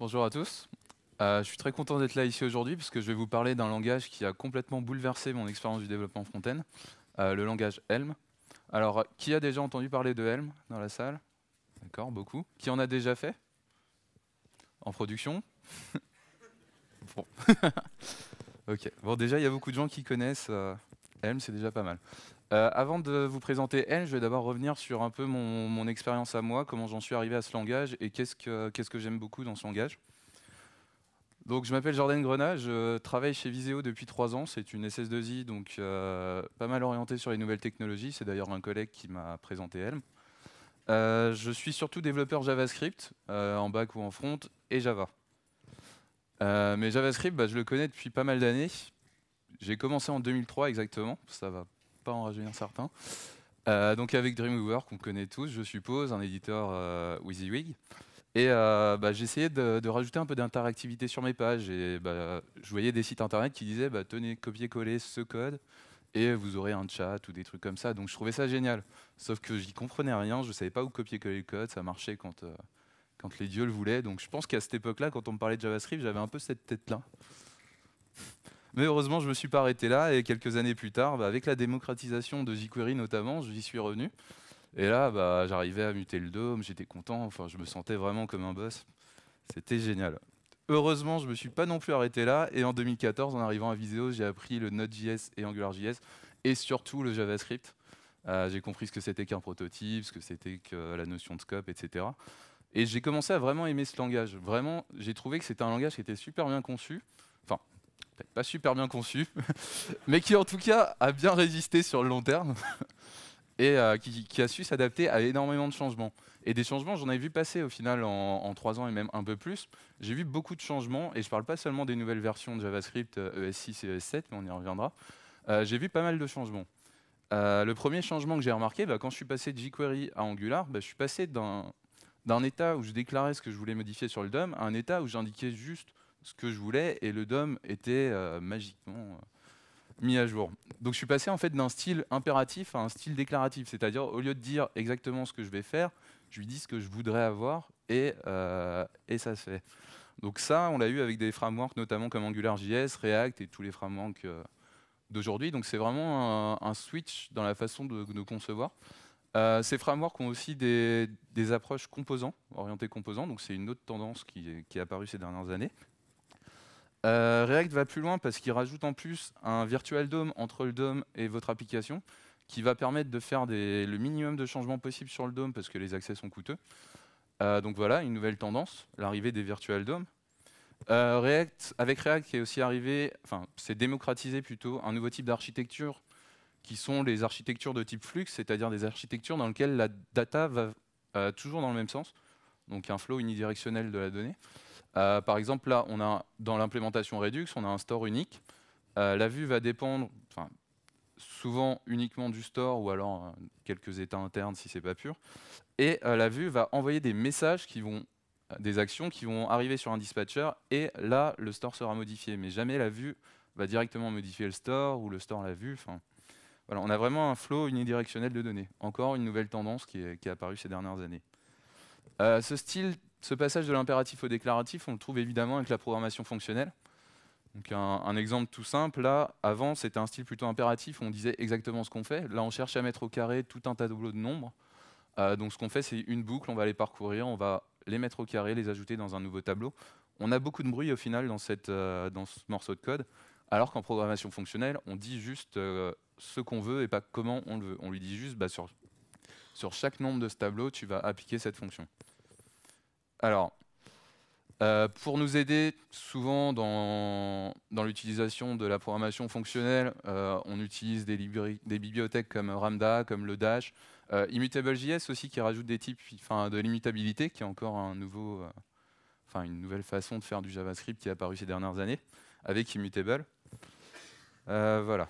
Bonjour à tous. Euh, je suis très content d'être là ici aujourd'hui parce que je vais vous parler d'un langage qui a complètement bouleversé mon expérience du développement front-end, euh, le langage Helm. Alors, qui a déjà entendu parler de Helm dans la salle D'accord, beaucoup. Qui en a déjà fait En production Bon. ok. Bon, déjà, il y a beaucoup de gens qui connaissent. Euh, Helm, c'est déjà pas mal. Euh, avant de vous présenter elle, je vais d'abord revenir sur un peu mon, expérience à moi, comment j'en suis arrivé à ce langage et qu'est-ce que, j'aime beaucoup dans ce langage. Donc, je m'appelle Jordan Grenat, je travaille chez Viséo depuis trois ans. C'est une SS2I, donc euh, pas mal orientée sur les nouvelles technologies. C'est d'ailleurs un collègue qui m'a présenté Helm. Euh, je suis surtout développeur JavaScript, en back ou en front, et Java. mais JavaScript, bah, je le connais depuis pas mal d'années. J'ai commencé en 2003 exactement, ça va en rajeunir certains. Euh, donc avec Dreamweaver, qu'on connaît tous, je suppose, un éditeur euh, WYSIWYG. Et euh, bah, j'essayais de, rajouter un peu d'interactivité sur mes pages. Et bah, je voyais des sites internet qui disaient bah, tenez, copier-coller ce code et vous aurez un chat ou des trucs comme ça. Donc je trouvais ça génial. Sauf que j'y comprenais rien, je ne savais pas où copier-coller le code, ça marchait quand, quand les dieux le voulaient. Donc je pense qu'à cette époque-là, quand on me parlait de JavaScript, j'avais un peu cette tête-là. Mais heureusement, je ne me suis pas arrêté là, et quelques années plus tard, bah, avec la démocratisation de jQuery notamment, j'y suis revenu. Et là, bah, j'arrivais à muter le DOM, j'étais content, enfin, je me sentais vraiment comme un boss. C'était génial. Heureusement, je ne me suis pas non plus arrêté là, et en 2014, en arrivant à Viseo, j'ai appris le Node.js et AngularJS, et surtout le JavaScript. Euh, j'ai compris ce que c'était qu'un prototype, ce que c'était que la notion de scope, etc. Et j'ai commencé à vraiment aimer ce langage. Vraiment, j'ai trouvé que c'était un langage qui était super bien conçu, pas super bien conçu, mais qui en tout cas a bien résisté sur le long terme et euh, qui, a su s'adapter à énormément de changements. Et des changements, j'en ai vu passer au final en, trois ans et même un peu plus. J'ai vu beaucoup de changements, et je ne parle pas seulement des nouvelles versions de JavaScript ES6 euh, e et ES7, mais on y reviendra. Euh, j'ai vu pas mal de changements. le premier changement que j'ai remarqué, bah, quand je suis passé de jQuery à Angular, bah, je suis passé d'un état où je déclarais ce que je voulais modifier sur le DOM à un état où j'indiquais juste ce que je voulais et le DOM était euh, magiquement euh, mis à jour. Donc je suis passé en fait d'un style impératif à un style déclaratif, c'est-à-dire au lieu de dire exactement ce que je vais faire, je lui dis ce que je voudrais avoir et, euh, et ça se fait. Donc ça, on l'a eu avec des frameworks notamment comme AngularJS, React et tous les frameworks d'aujourd'hui. Donc c'est vraiment un, switch dans la façon de, de concevoir. ces frameworks ont aussi des, approches composants, orientées composants, donc c'est une autre tendance qui, qui est apparue ces dernières années. Euh, React va plus loin parce qu'il rajoute en plus un virtual DOM entre le DOM et votre application qui va permettre de faire le minimum de changements possibles sur le DOM parce que les accès sont coûteux. Euh, donc voilà, une nouvelle tendance, l'arrivée des virtual DOM. Euh, React, avec React est aussi arrivé, enfin c'est démocratisé plutôt, un nouveau type d'architecture qui sont les architectures de type flux, c'est-à-dire des architectures dans lesquelles la data va toujours dans le même sens, donc un flow unidirectionnel de la donnée. Euh, par exemple, là, on a, dans l'implémentation Redux, on a un store unique. Euh, la vue va dépendre souvent uniquement du store ou alors euh, quelques états internes si c'est pas pur. Et la vue va envoyer des messages qui vont des actions qui vont arriver sur un dispatcher et là le store sera modifié mais jamais la vue va directement modifier le store ou le store la vue voilà, on a vraiment un flow unidirectionnel de données encore une nouvelle tendance qui est, apparue ces dernières années ce style ce passage de l'impératif au déclaratif, on le trouve évidemment avec la programmation fonctionnelle. Donc un, exemple tout simple, là, avant, c'était un style plutôt impératif, on disait exactement ce qu'on fait. Là, on cherche à mettre au carré tout un tableau de nombres. Euh, donc ce qu'on fait, c'est une boucle, on va les parcourir, on va les mettre au carré, les ajouter dans un nouveau tableau. On a beaucoup de bruit au final dans, euh, ce morceau de code, alors qu'en programmation fonctionnelle, on dit juste euh, ce qu'on veut et pas comment on le veut. On lui dit juste, bah, sur chaque nombre de ce tableau, tu vas appliquer cette fonction. Alors, euh, pour nous aider, souvent dans, l'utilisation de la programmation fonctionnelle, euh, on utilise des, bibliothèques comme Ramda, comme le Dash, euh, ImmutableJS aussi qui rajoute des types de l'immutabilité, qui est encore une nouvelle façon de faire du JavaScript qui est apparue ces dernières années avec Immutable. voilà.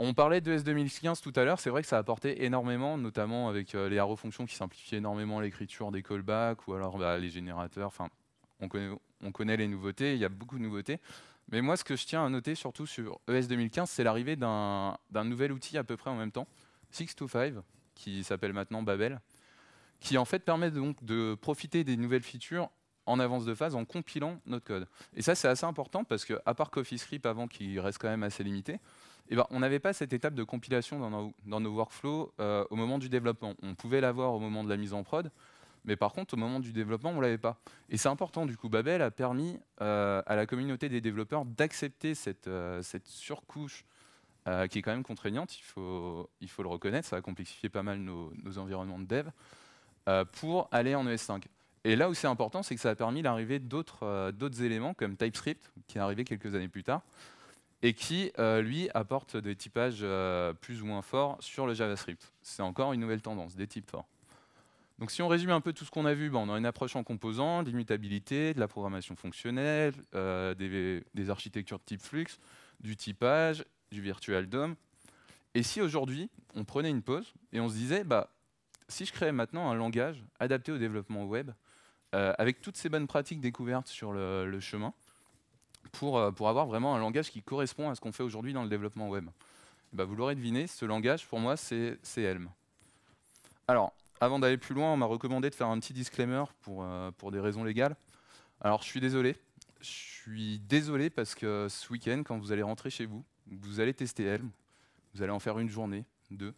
On parlait de 2015 tout à l'heure, c'est vrai que ça a apporté énormément, notamment avec euh, les arrow fonctions qui simplifient énormément l'écriture des callbacks ou alors bah, les générateurs. Enfin, on connaît, les nouveautés, il y a beaucoup de nouveautés. Mais moi, ce que je tiens à noter surtout sur ES 2015, c'est l'arrivée d'un nouvel outil à peu près en même temps, 625, qui s'appelle maintenant Babel, qui en fait permet donc de profiter des nouvelles features en avance de phase en compilant notre code. Et ça, c'est assez important parce que, à part CoffeeScript avant, qui reste quand même assez limité, eh ben, on n'avait pas cette étape de compilation dans nos, workflows euh, au moment du développement. On pouvait l'avoir au moment de la mise en prod, mais par contre, au moment du développement, on ne l'avait pas. Et c'est important, du coup, Babel a permis euh, à la communauté des développeurs d'accepter cette, euh, surcouche qui est quand même contraignante, il faut, le reconnaître, ça a complexifié pas mal nos, nos environnements de dev, pour aller en ES5. Et là où c'est important, c'est que ça a permis l'arrivée d'autres éléments comme TypeScript, qui est arrivé quelques années plus tard, et qui, euh, lui, apporte des typages euh, plus ou moins forts sur le JavaScript. C'est encore une nouvelle tendance, des types forts. Donc si on résume un peu tout ce qu'on a vu, on a une approche en composants, de l'immutabilité, de la programmation fonctionnelle, euh, des, architectures de type flux, du typage, du virtual DOM. Et si aujourd'hui, on prenait une pause et on se disait, bah, si je créais maintenant un langage adapté au développement web, avec toutes ces bonnes pratiques découvertes sur le chemin, euh, pour, avoir vraiment un langage qui correspond à ce qu'on fait aujourd'hui dans le développement web bah, Vous l'aurez deviné, ce langage, pour moi, c'est Helm. Alors, avant d'aller plus loin, on m'a recommandé de faire un petit disclaimer euh, pour, des raisons légales. Alors, je suis désolé. Je suis désolé parce que ce week-end, quand vous allez rentrer chez vous, vous allez tester Helm, vous allez en faire une journée, deux,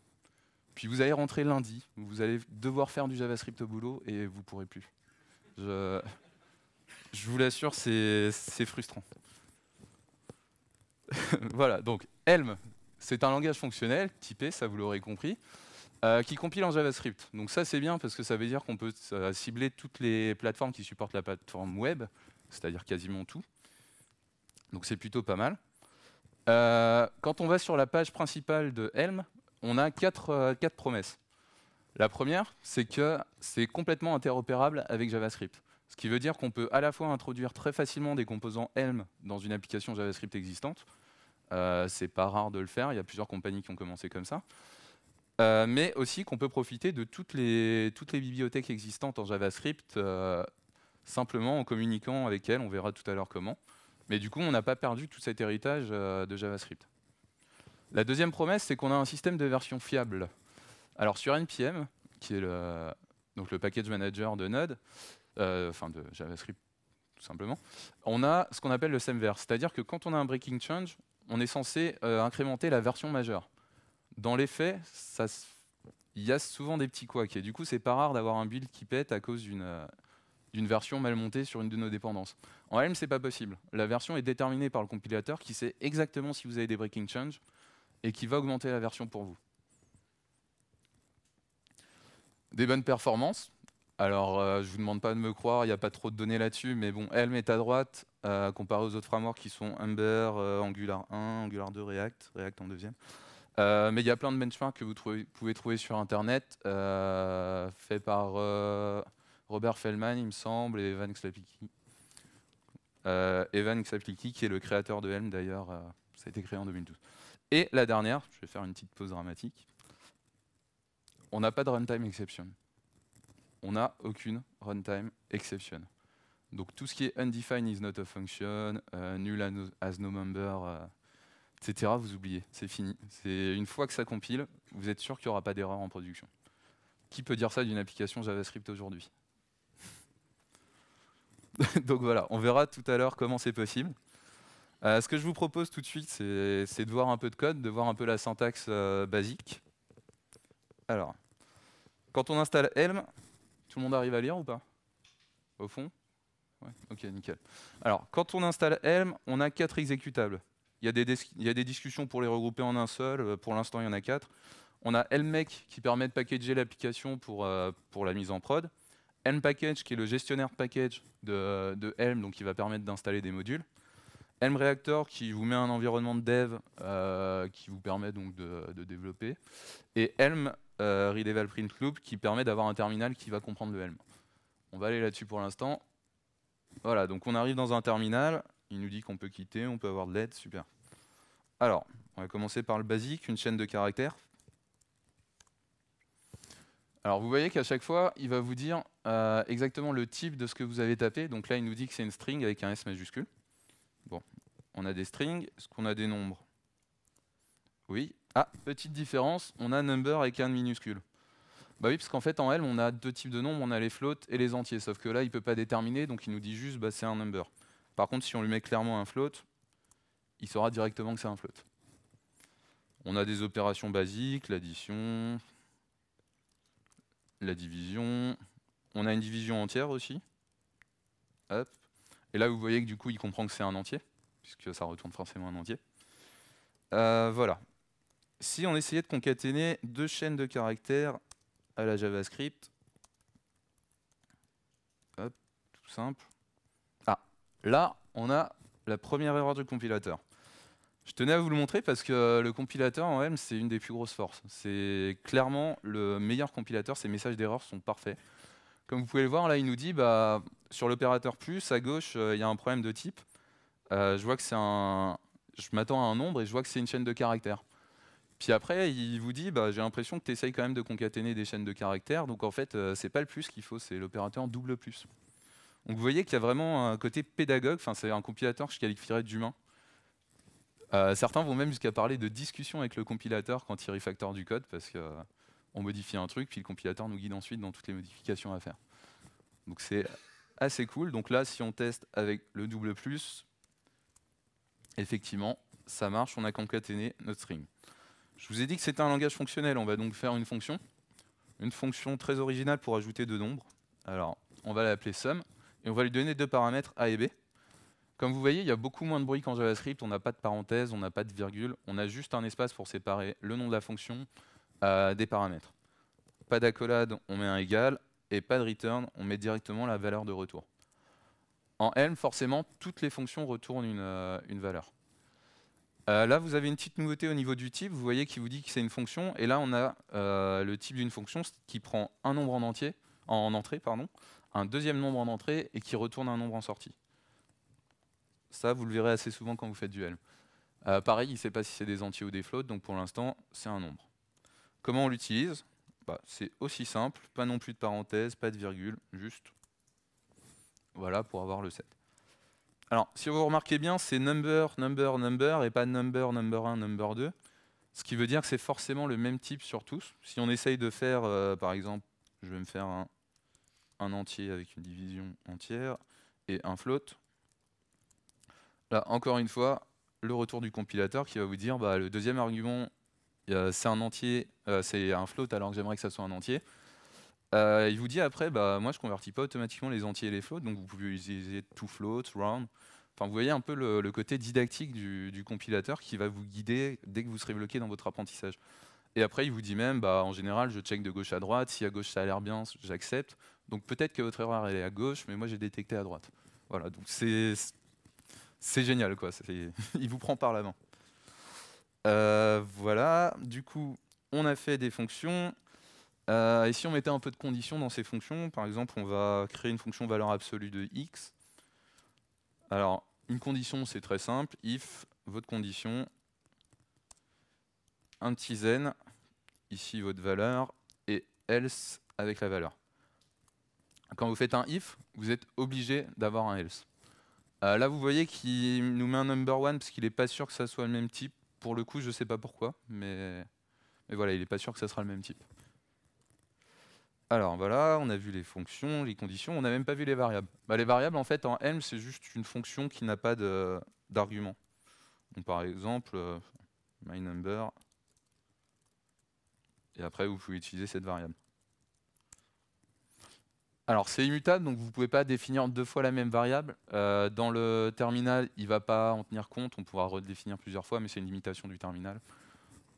puis vous allez rentrer lundi, vous allez devoir faire du JavaScript au boulot et vous ne pourrez plus. je vous l'assure, c'est frustrant. voilà, donc Helm, c'est un langage fonctionnel, typé, ça vous l'aurez compris, euh, qui compile en JavaScript. Donc ça, c'est bien parce que ça veut dire qu'on peut cibler toutes les plateformes qui supportent la plateforme web, c'est-à-dire quasiment tout. Donc c'est plutôt pas mal. Euh, quand on va sur la page principale de Helm, on a quatre euh, promesses. La première, c'est que c'est complètement interopérable avec JavaScript. Ce qui veut dire qu'on peut à la fois introduire très facilement des composants Helm dans une application JavaScript existante. ce euh, c'est pas rare de le faire, il y a plusieurs compagnies qui ont commencé comme ça. Euh, mais aussi qu'on peut profiter de toutes les, bibliothèques existantes en JavaScript euh, simplement en communiquant avec elles, on verra tout à l'heure comment. Mais du coup, on n'a pas perdu tout cet héritage de JavaScript. La deuxième promesse, c'est qu'on a un système de version fiable. Alors sur NPM, qui est donc le package manager de Node, euh, enfin de JavaScript tout simplement, on a ce qu'on appelle le semver, c'est-à-dire que quand on a un breaking change, on est censé euh, incrémenter la version majeure. Dans les faits, il y a souvent des petits couacs. Et du coup, c'est pas rare d'avoir un build qui pète à cause d'une euh, version mal montée sur une de nos dépendances. En Helm, c'est pas possible. La version est déterminée par le compilateur qui sait exactement si vous avez des breaking changes et qui va augmenter la version pour vous. Des bonnes performances. Alors, euh, je vous demande pas de me croire, il n'y a pas trop de données là-dessus, mais bon, Helm est à droite, euh, comparé aux autres frameworks qui sont Ember, euh, Angular 1, Angular 2, React, React en deuxième. mais il y a plein de benchmarks que vous pouvez trouver sur Internet, faits par Robert Feldman, il me semble, et Evan Euh, Evan Xlapiki, qui est le créateur de Helm d'ailleurs, ça a été créé en 2012. Et la dernière, je vais faire une petite pause dramatique, on n'a pas de runtime exception on n'a aucune runtime exception. Donc tout ce qui est undefined is not a function, euh, null has no member, euh, etc., vous oubliez, c'est fini. Une fois que ça compile, vous êtes sûr qu'il n'y aura pas d'erreur en production. Qui peut dire ça d'une application JavaScript aujourd'hui Donc voilà, on verra tout à l'heure comment c'est possible. Euh, ce que je vous propose tout de suite, c'est de voir un peu de code, de voir un peu la syntaxe basique. Alors, quand on installe Helm, tout le monde arrive à lire ou pas Au fond ouais, Ok, nickel. Alors, quand on installe Helm, on a quatre exécutables. Il y, a des discussions pour les regrouper en un seul. Euh, pour l'instant, il y en a quatre. On a mec qui permet de packager l'application pour, euh, pour la mise en prod. Helm Package qui est le gestionnaire package de, Helm, donc qui va permettre d'installer des modules. Helm Reactor qui vous met un environnement de dev euh, qui vous permet donc de, de, développer. Et Helm euh, Print Loop qui permet d'avoir un terminal qui va comprendre le Helm. On va aller là-dessus pour l'instant. Voilà, donc on arrive dans un terminal, il nous dit qu'on peut quitter, on peut avoir de l'aide, super. Alors, on va commencer par le basique, une chaîne de caractères. Alors vous voyez qu'à chaque fois, il va vous dire euh, exactement le type de ce que vous avez tapé. Donc là, il nous dit que c'est une string avec un S majuscule. Bon, on a des strings, est-ce qu'on a des nombres Oui, ah, petite différence, on a number et can minuscule. Bah oui, parce qu'en fait, en L on a deux types de nombres, on a les floats et les entiers. Sauf que là, il ne peut pas déterminer, donc il nous dit juste, bah, c'est un number. Par contre, si on lui met clairement un float, il saura directement que c'est un float. On a des opérations basiques, l'addition, la division. On a une division entière aussi. Et là, vous voyez que du coup, il comprend que c'est un entier, puisque ça retourne forcément un entier. Euh, voilà si on essayait de concaténer deux chaînes de caractères à la JavaScript, hop, tout simple. Ah, là, on a la première erreur du compilateur. Je tenais à vous le montrer parce que le compilateur en M, c'est une des plus grosses forces. C'est clairement le meilleur compilateur, ses messages d'erreurs sont parfaits. Comme vous pouvez le voir, là, il nous dit, bah, sur l'opérateur plus, à gauche, euh, il y a un problème de type. Euh, je vois que c'est un... Je m'attends à un nombre et je vois que c'est une chaîne de caractères. Puis après, il vous dit, bah, j'ai l'impression que tu essayes quand même de concaténer des chaînes de caractères, donc en fait, euh, c'est pas le plus qu'il faut, c'est l'opérateur double plus. Donc vous voyez qu'il y a vraiment un côté pédagogue, enfin, c'est un compilateur que je qualifierais d'humain. Euh, certains vont même jusqu'à parler de discussion avec le compilateur quand il refactor du code, parce qu'on euh, modifie un truc, puis le compilateur nous guide ensuite dans toutes les modifications à faire. Donc c'est assez cool. Donc là, si on teste avec le double plus, effectivement, ça marche, on a concaténé notre string. Je vous ai dit que c'était un langage fonctionnel. On va donc faire une fonction. Une fonction très originale pour ajouter deux nombres. Alors, on va l'appeler sum. Et on va lui donner deux paramètres A et B. Comme vous voyez, il y a beaucoup moins de bruit qu'en JavaScript. On n'a pas de parenthèse, on n'a pas de virgule. On a juste un espace pour séparer le nom de la fonction des paramètres. Pas d'accolade, on met un égal. Et pas de return, on met directement la valeur de retour. En Helm, forcément, toutes les fonctions retournent une euh, valeur. Euh, là, vous avez une petite nouveauté au niveau du type. Vous voyez qu'il vous dit que c'est une fonction. Et là, on a euh, le type d'une fonction qui prend un nombre en, entier, en entrée, pardon, un deuxième nombre en entrée et qui retourne un nombre en sortie. Ça, vous le verrez assez souvent quand vous faites du L. Euh, pareil, il ne sait pas si c'est des entiers ou des floats, donc pour l'instant, c'est un nombre. Comment on l'utilise bah, C'est aussi simple, pas non plus de parenthèses, pas de virgule, juste voilà pour avoir le set. Alors, si vous remarquez bien, c'est number, number, number, et pas number, number 1, number 2. Ce qui veut dire que c'est forcément le même type sur tous. Si on essaye de faire, euh, par exemple, je vais me faire un, entier avec une division entière et un float. Là, encore une fois, le retour du compilateur qui va vous dire bah, le deuxième argument, euh, c'est un entier, euh, c'est un float alors que j'aimerais que ça soit un entier. Euh, il vous dit après, bah, moi je ne convertis pas automatiquement les entiers et les floats, donc vous pouvez utiliser tout float, round. Enfin, vous voyez un peu le, côté didactique du, compilateur qui va vous guider dès que vous serez bloqué dans votre apprentissage. Et après, il vous dit même, bah, en général, je check de gauche à droite, si à gauche ça a l'air bien, j'accepte. Donc peut-être que votre erreur est à gauche, mais moi j'ai détecté à droite. Voilà, donc c'est génial, quoi. il vous prend par la main. Euh, voilà, du coup, on a fait des fonctions. Euh, et si on mettait un peu de conditions dans ces fonctions, par exemple, on va créer une fonction valeur absolue de x. Alors, une condition, c'est très simple. If votre condition, un petit zen, ici votre valeur, et else avec la valeur. Quand vous faites un if, vous êtes obligé d'avoir un else. Euh, là, vous voyez qu'il nous met un number one parce qu'il n'est pas sûr que ça soit le même type. Pour le coup, je ne sais pas pourquoi, mais, mais voilà, il n'est pas sûr que ça sera le même type. Alors voilà, on a vu les fonctions, les conditions, on n'a même pas vu les variables. Bah, les variables, en fait, en M, c'est juste une fonction qui n'a pas d'argument. Par exemple, euh, myNumber, et après, vous pouvez utiliser cette variable. Alors, c'est immutable, donc vous ne pouvez pas définir deux fois la même variable. Euh, dans le terminal, il ne va pas en tenir compte. On pourra redéfinir plusieurs fois, mais c'est une limitation du terminal.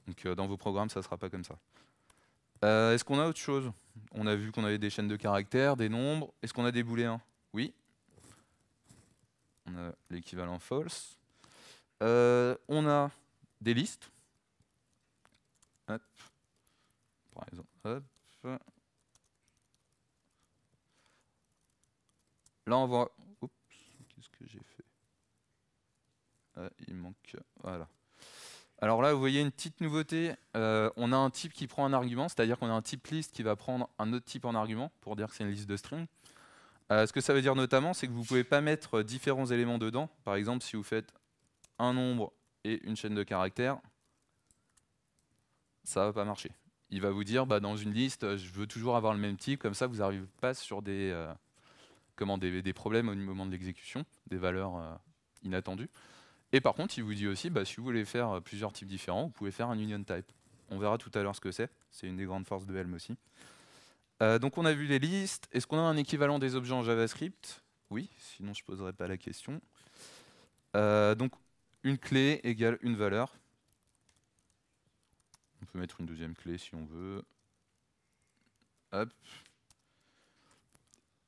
Donc, euh, dans vos programmes, ça ne sera pas comme ça. Euh, est-ce qu'on a autre chose On a vu qu'on avait des chaînes de caractères, des nombres. Est-ce qu'on a des booléens Oui. On a l'équivalent false. Euh, on a des listes. Par exemple, Là, on voit... Oups, qu'est-ce que j'ai fait euh, Il manque... Voilà. Alors là, vous voyez une petite nouveauté. Euh, on a un type qui prend un argument, c'est-à-dire qu'on a un type list qui va prendre un autre type en argument pour dire que c'est une liste de strings. Euh, ce que ça veut dire notamment, c'est que vous ne pouvez pas mettre différents éléments dedans. Par exemple, si vous faites un nombre et une chaîne de caractères, ça ne va pas marcher. Il va vous dire, bah, dans une liste, je veux toujours avoir le même type, comme ça vous n'arrivez pas sur euh, des, des, problèmes au moment de l'exécution, des valeurs inattendues. Et par contre, il vous dit aussi, bah, si vous voulez faire euh, plusieurs types différents, vous pouvez faire un union type. On verra tout à l'heure ce que c'est. C'est une des grandes forces de Helm aussi. Euh, donc on a vu les listes. Est-ce qu'on a un équivalent des objets en JavaScript Oui, sinon je ne poserai pas la question. Euh, donc une clé égale une valeur. On peut mettre une deuxième clé si on veut.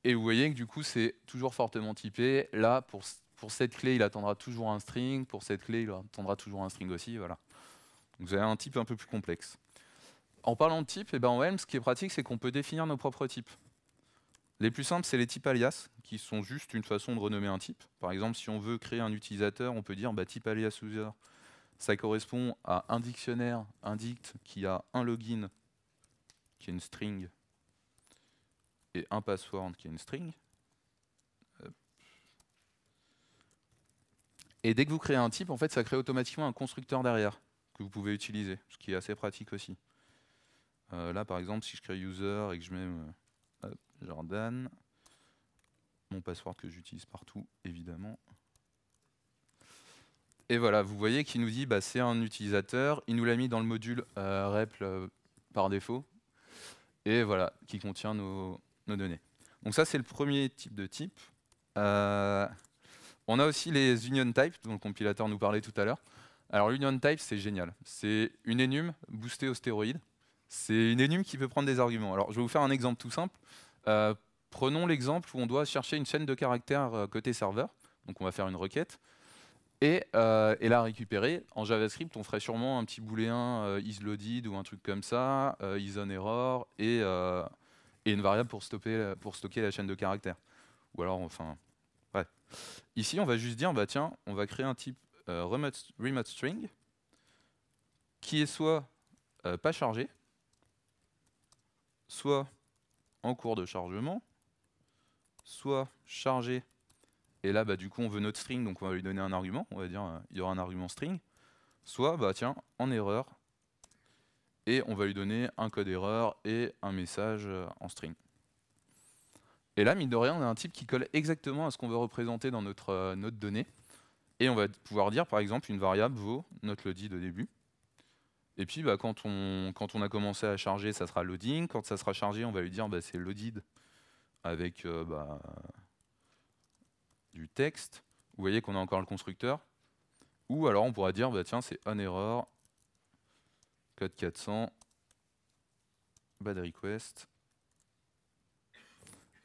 Et vous voyez que du coup, c'est toujours fortement typé. Là, pour pour cette clé, il attendra toujours un string, pour cette clé, il attendra toujours un string aussi. Voilà. vous avez un type un peu plus complexe. En parlant de type, et eh ben en ce qui est pratique, c'est qu'on peut définir nos propres types. Les plus simples, c'est les types alias, qui sont juste une façon de renommer un type. Par exemple, si on veut créer un utilisateur, on peut dire bah, type alias user. Ça correspond à un dictionnaire un dict, qui a un login, qui est une string, et un password, qui est une string. Et dès que vous créez un type, en fait, ça crée automatiquement un constructeur derrière que vous pouvez utiliser, ce qui est assez pratique aussi. Euh, là, par exemple, si je crée user et que je mets euh, Jordan, mon password que j'utilise partout, évidemment. Et voilà, vous voyez qu'il nous dit, bah, c'est un utilisateur, il nous l'a mis dans le module euh, REPL par défaut, et voilà, qui contient nos données. Donc ça, c'est le premier type de type. On a aussi les Union types, dont le compilateur nous parlait tout à l'heure. Alors l'Union Type, c'est génial. C'est une enum boostée au stéroïde. C'est une enum qui peut prendre des arguments. Alors je vais vous faire un exemple tout simple. Euh, prenons l'exemple où on doit chercher une chaîne de caractères euh, côté serveur. Donc on va faire une requête. Euh, et, la récupérer. En JavaScript, on ferait sûrement un petit booléen is isLoaded ou un truc comme ça, is isOnError, et, et, une variable pour, stopper, pour stocker la chaîne de caractères. Ou alors, enfin, Ici, on va juste dire, bah tiens, on va créer un type euh, remote, string qui est soit euh, pas chargé, soit en cours de chargement, soit chargé, et là, bah, du coup, on veut notre string, donc on va lui donner un argument, on va dire, euh, il y aura un argument string, soit, bah tiens, en erreur, et on va lui donner un code erreur et un message en string. Et là, mine de rien, on a un type qui colle exactement à ce qu'on veut représenter dans notre, euh, donnée. Et on va pouvoir dire, par exemple, une variable vaut notre loaded de début. Et puis, bah, quand, on, quand on a commencé à charger, ça sera loading. Quand ça sera chargé, on va lui dire bah, c'est loaded avec euh, bah, du texte. Vous voyez qu'on a encore le constructeur. Ou alors, on pourra dire bah, tiens, c'est onError, error, code 400, bad request,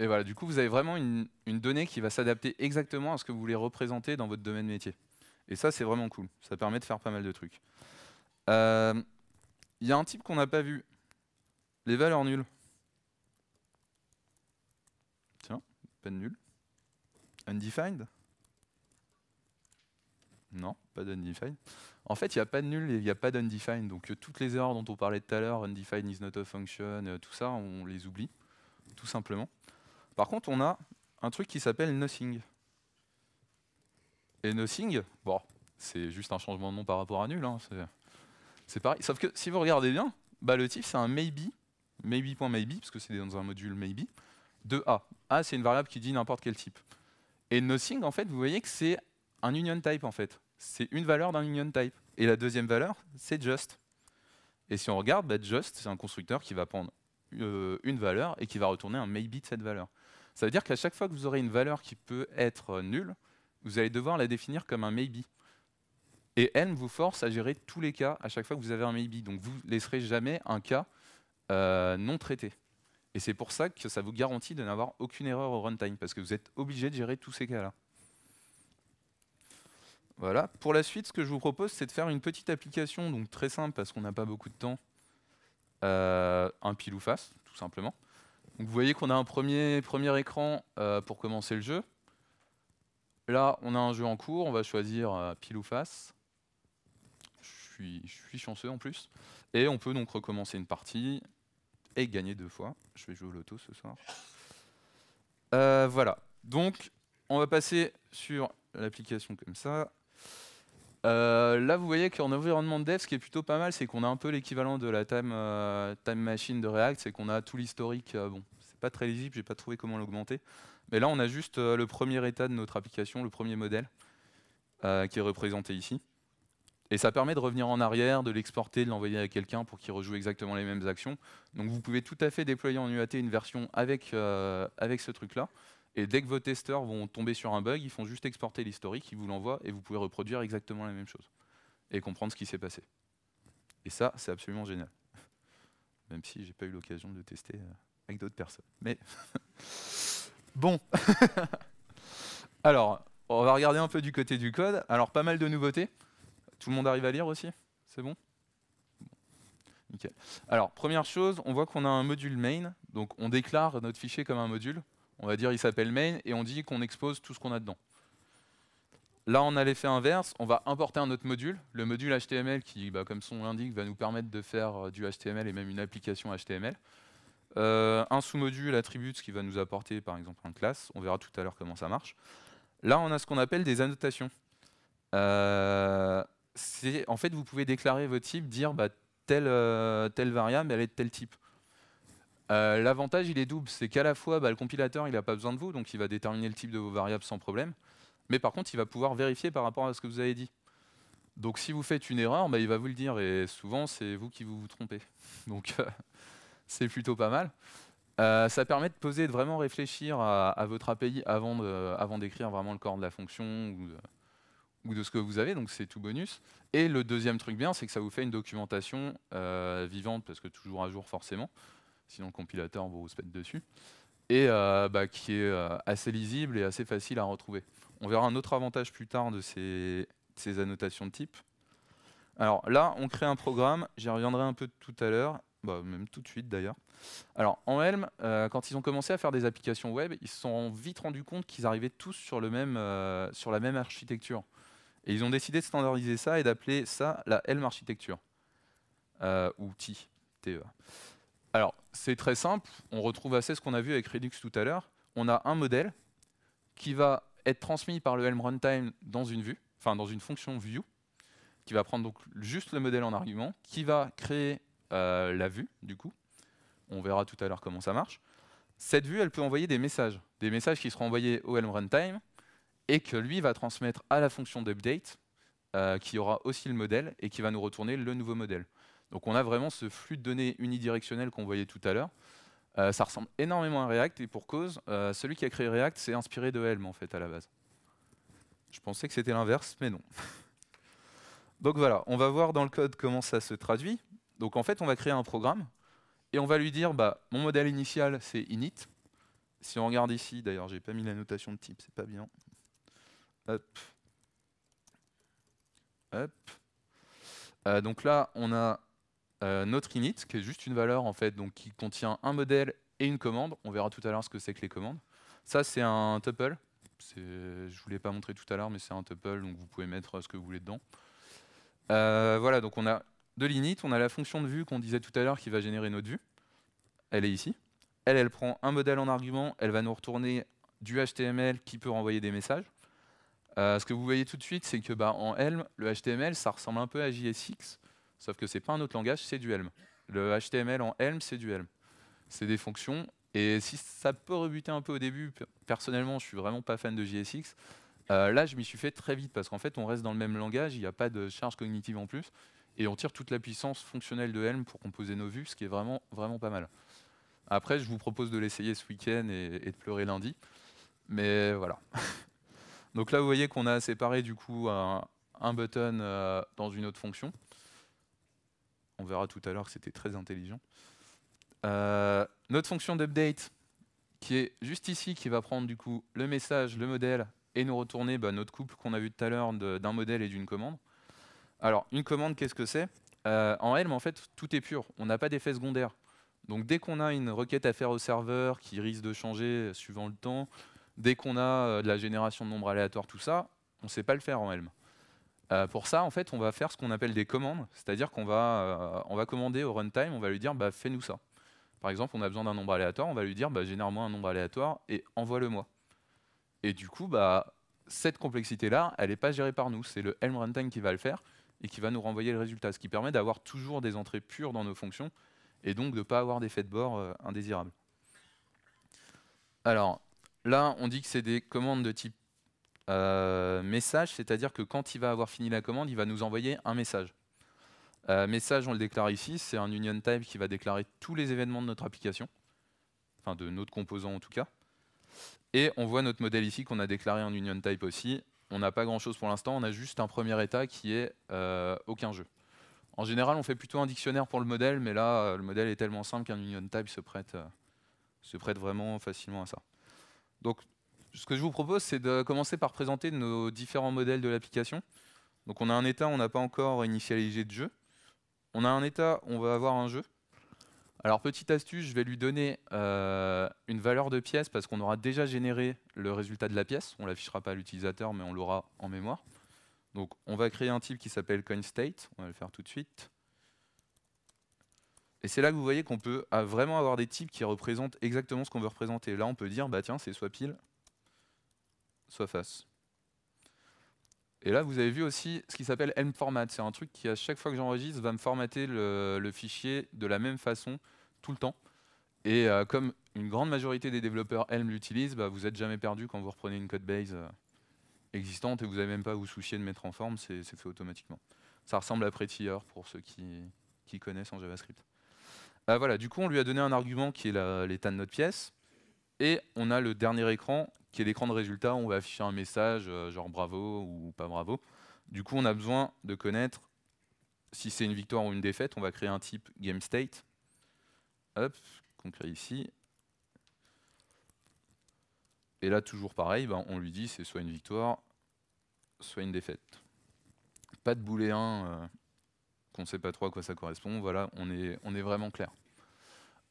et voilà, du coup, vous avez vraiment une, donnée qui va s'adapter exactement à ce que vous voulez représenter dans votre domaine métier. Et ça, c'est vraiment cool. Ça permet de faire pas mal de trucs. Il euh, y a un type qu'on n'a pas vu. Les valeurs nulles. Tiens, pas de nul. Undefined Non, pas d'undefined. En fait, il n'y a pas de nul et il n'y a pas d'undefined. Donc euh, toutes les erreurs dont on parlait tout à l'heure, undefined is not a function, euh, tout ça, on les oublie, tout simplement. Par contre, on a un truc qui s'appelle nothing. Et nothing, bon, c'est juste un changement de nom par rapport à nul, hein, c'est pareil. Sauf que si vous regardez bien, bah, le type c'est un maybe, maybe.maybe, parce que c'est dans un module maybe, de A. A c'est une variable qui dit n'importe quel type. Et nothing, en fait, vous voyez que c'est un union type, en fait. C'est une valeur d'un union type. Et la deuxième valeur, c'est just. Et si on regarde, bah, just, c'est un constructeur qui va prendre euh, une valeur et qui va retourner un maybe de cette valeur. Ça veut dire qu'à chaque fois que vous aurez une valeur qui peut être euh, nulle, vous allez devoir la définir comme un maybe. Et N vous force à gérer tous les cas à chaque fois que vous avez un maybe. Donc vous ne laisserez jamais un cas euh, non traité. Et c'est pour ça que ça vous garantit de n'avoir aucune erreur au runtime, parce que vous êtes obligé de gérer tous ces cas-là. Voilà. Pour la suite, ce que je vous propose, c'est de faire une petite application, donc très simple parce qu'on n'a pas beaucoup de temps, euh, un pile ou face, tout simplement vous voyez qu'on a un premier, premier écran euh, pour commencer le jeu. Là, on a un jeu en cours, on va choisir euh, pile ou face. Je suis, je suis chanceux en plus. Et on peut donc recommencer une partie et gagner deux fois. Je vais jouer au loto ce soir. Euh, voilà. Donc, on va passer sur l'application comme ça. Euh, là, vous voyez qu'en environnement de dev, ce qui est plutôt pas mal, c'est qu'on a un peu l'équivalent de la time, euh, machine de React, c'est qu'on a tout l'historique. Euh, bon, c'est pas très lisible, j'ai pas trouvé comment l'augmenter. Mais là, on a juste le premier état de notre application, le premier modèle, qui est représenté ici. Et ça permet de revenir en arrière, de l'exporter, de l'envoyer à quelqu'un pour qu'il rejoue exactement les mêmes actions. Donc vous pouvez tout à fait déployer en UAT une version avec, euh, avec ce truc-là. Et dès que vos testeurs vont tomber sur un bug, ils font juste exporter l'historique, ils vous l'envoient et vous pouvez reproduire exactement la même chose et comprendre ce qui s'est passé. Et ça, c'est absolument génial. Même si j'ai pas eu l'occasion de tester euh, avec d'autres personnes. Mais bon. Alors, on va regarder un peu du côté du code. Alors, pas mal de nouveautés. Tout le monde arrive à lire aussi C'est bon Nickel. Alors, première chose, on voit qu'on a un module main, donc on déclare notre fichier comme un module. On va dire il s'appelle main et on dit qu'on expose tout ce qu'on a dedans. Là, on a l'effet inverse, on va importer un autre module, le module HTML qui, bah, comme son l'indique, va nous permettre de faire euh, du HTML et même une application HTML. Euh, un sous-module attributes qui va nous apporter par exemple un classe, on verra tout à l'heure comment ça marche. Là, on a ce qu'on appelle des annotations. Euh, en fait vous pouvez déclarer votre type, dire bah, euh, telle, variable elle est de tel type. Euh, l'avantage il est double, c'est qu'à la fois bah, le compilateur il n'a pas besoin de vous, donc il va déterminer le type de vos variables sans problème, mais par contre il va pouvoir vérifier par rapport à ce que vous avez dit. Donc si vous faites une erreur, bah, il va vous le dire, et souvent c'est vous qui vous, trompez. Donc euh, c'est plutôt pas mal. ça permet de poser, de vraiment réfléchir à, votre API avant d'écrire vraiment le corps de la fonction ou de ce que vous avez, donc c'est tout bonus. Et le deuxième truc bien, c'est que ça vous fait une documentation euh, vivante, parce que toujours à jour forcément, sinon le compilateur vous mettre dessus, et euh, bah, qui est euh, assez lisible et assez facile à retrouver. On verra un autre avantage plus tard de ces, annotations de type. Alors là, on crée un programme, j'y reviendrai un peu tout à l'heure, bah, même tout de suite d'ailleurs. Alors en Helm, quand ils ont commencé à faire des applications web, ils se sont vite rendus compte qu'ils arrivaient tous sur, le même, sur la même architecture. Et ils ont décidé de standardiser ça et d'appeler ça la Helm architecture, euh, ou TEA. Alors, c'est très simple, on retrouve assez ce qu'on a vu avec Redux tout à l'heure. On a un modèle qui va être transmis par le Helm runtime dans une vue, enfin dans une fonction view, qui va prendre donc juste le modèle en argument, qui va créer euh, la vue, du coup. On verra tout à l'heure comment ça marche. Cette vue, elle peut envoyer des messages. Des messages qui seront envoyés au Helm Runtime et que lui va transmettre à la fonction d'update, euh, qui aura aussi le modèle et qui va nous retourner le nouveau modèle. Donc on a vraiment ce flux de données unidirectionnel qu'on voyait tout à l'heure. Euh, ça ressemble énormément à React et pour cause, euh, celui qui a créé React s'est inspiré de Helm en fait à la base. Je pensais que c'était l'inverse, mais non. Donc voilà, on va voir dans le code comment ça se traduit. Donc en fait, on va créer un programme et on va lui dire bah, mon modèle initial c'est init. Si on regarde ici, d'ailleurs, j'ai pas mis la notation de type, c'est pas bien, euh, donc là, on a euh, notre init, qui est juste une valeur en fait, donc qui contient un modèle et une commande. On verra tout à l'heure ce que c'est que les commandes. Ça, c'est un tuple. Je ne vous l'ai pas montré tout à l'heure, mais c'est un tuple, donc vous pouvez mettre euh, ce que vous voulez dedans. voilà, donc on a de l'init, on a la fonction de vue qu'on disait tout à l'heure qui va générer notre vue. Elle est ici. Elle, elle prend un modèle en argument, elle va nous retourner du HTML qui peut renvoyer des messages. Euh, ce que vous voyez tout de suite, c'est que bah, en Helm, le HTML, ça ressemble un peu à JSX, sauf que ce n'est pas un autre langage, c'est du Helm. Le HTML en Helm, c'est du Helm. C'est des fonctions. Et si ça peut rebuter un peu au début, personnellement, je ne suis vraiment pas fan de JSX. Euh, là, je m'y suis fait très vite parce qu'en fait, on reste dans le même langage, il n'y a pas de charge cognitive en plus, et on tire toute la puissance fonctionnelle de Helm pour composer nos vues, ce qui est vraiment, vraiment pas mal. Après, je vous propose de l'essayer ce week-end et de pleurer lundi. Mais voilà. Donc là, vous voyez qu'on a séparé du coup un, button euh, dans une autre fonction. On verra tout à l'heure que c'était très intelligent. Euh, notre fonction d'update, qui est juste ici, qui va prendre du coup le message, le modèle, et nous retourner bah, notre couple qu'on a vu tout à l'heure d'un modèle et d'une commande. Alors, une commande, qu'est-ce que c'est euh, En elle, en fait, tout est pur. On n'a pas d'effet secondaire. Donc, dès qu'on a une requête à faire au serveur qui risque de changer suivant le temps, Dès qu'on a euh, de la génération de nombres aléatoires, tout ça, on ne sait pas le faire en Helm. Euh, pour ça, en fait, on va faire ce qu'on appelle des commandes, c'est-à-dire qu'on va, euh, va commander au runtime, on va lui dire bah, fais-nous ça. Par exemple, on a besoin d'un nombre aléatoire, on va lui dire bah, génère-moi un nombre aléatoire et envoie-le-moi. Et du coup, bah, cette complexité-là, elle n'est pas gérée par nous, c'est le Helm runtime qui va le faire et qui va nous renvoyer le résultat, ce qui permet d'avoir toujours des entrées pures dans nos fonctions et donc de ne pas avoir d'effet de bord indésirable. Alors, Là, on dit que c'est des commandes de type euh, message, c'est-à-dire que quand il va avoir fini la commande, il va nous envoyer un message. Euh, message, on le déclare ici, c'est un union type qui va déclarer tous les événements de notre application, enfin de notre composant en tout cas. Et on voit notre modèle ici qu'on a déclaré en union type aussi. On n'a pas grand-chose pour l'instant, on a juste un premier état qui est euh, aucun jeu. En général, on fait plutôt un dictionnaire pour le modèle, mais là, le modèle est tellement simple qu'un union type se prête vraiment facilement à ça. Donc, ce que je vous propose, c'est de commencer par présenter nos différents modèles de l'application. Donc, on a un état, on n'a pas encore initialisé de jeu. On a un état, on va avoir un jeu. Alors, petite astuce, je vais lui donner euh, une valeur de pièce parce qu'on aura déjà généré le résultat de la pièce. On ne l'affichera pas à l'utilisateur, mais on l'aura en mémoire. Donc, on va créer un type qui s'appelle CoinState. On va le faire tout de suite. Et c'est là que vous voyez qu'on peut ah, vraiment avoir des types qui représentent exactement ce qu'on veut représenter. Là, on peut dire, bah tiens, c'est soit pile, soit face. Et là, vous avez vu aussi ce qui s'appelle Elm Format. C'est un truc qui, à chaque fois que j'enregistre, va me formater le, fichier de la même façon tout le temps. Et euh, comme une grande majorité des développeurs Helm l'utilisent, bah, vous n'êtes jamais perdu quand vous reprenez une code base euh, existante et vous n'avez même pas à vous soucier de mettre en forme, c'est fait automatiquement. Ça ressemble à Prettier pour ceux qui connaissent en JavaScript. Ah, voilà, du coup, on lui a donné un argument qui est l'état de notre pièce. Et on a le dernier écran qui est l'écran de résultat on va afficher un message euh, genre bravo ou pas bravo. Du coup, on a besoin de connaître si c'est une victoire ou une défaite. On va créer un type game state. Hop, qu'on crée ici. Et là, toujours pareil, ben, on lui dit c'est soit une victoire, soit une défaite. Pas de booléen euh, qu'on ne sait pas trop à quoi ça correspond. Voilà, on est vraiment clair.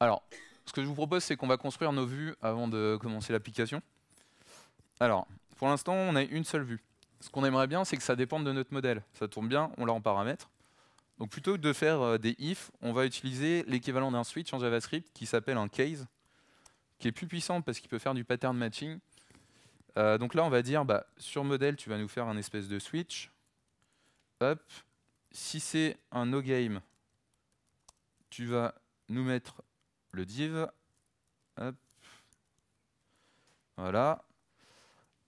Alors, ce que je vous propose, c'est qu'on va construire nos vues avant de commencer l'application. Alors, pour l'instant, on a une seule vue. Ce qu'on aimerait bien, c'est que ça dépende de notre modèle. Ça tombe bien, on l'a en paramètre. Donc plutôt que de faire euh, des if, on va utiliser l'équivalent d'un switch en JavaScript qui s'appelle un case, qui est plus puissant parce qu'il peut faire du pattern matching. Euh, donc là, on va dire, bah, sur modèle, tu vas nous faire un espèce de switch. Hop. Si c'est un no game, tu vas nous mettre le div. Voilà.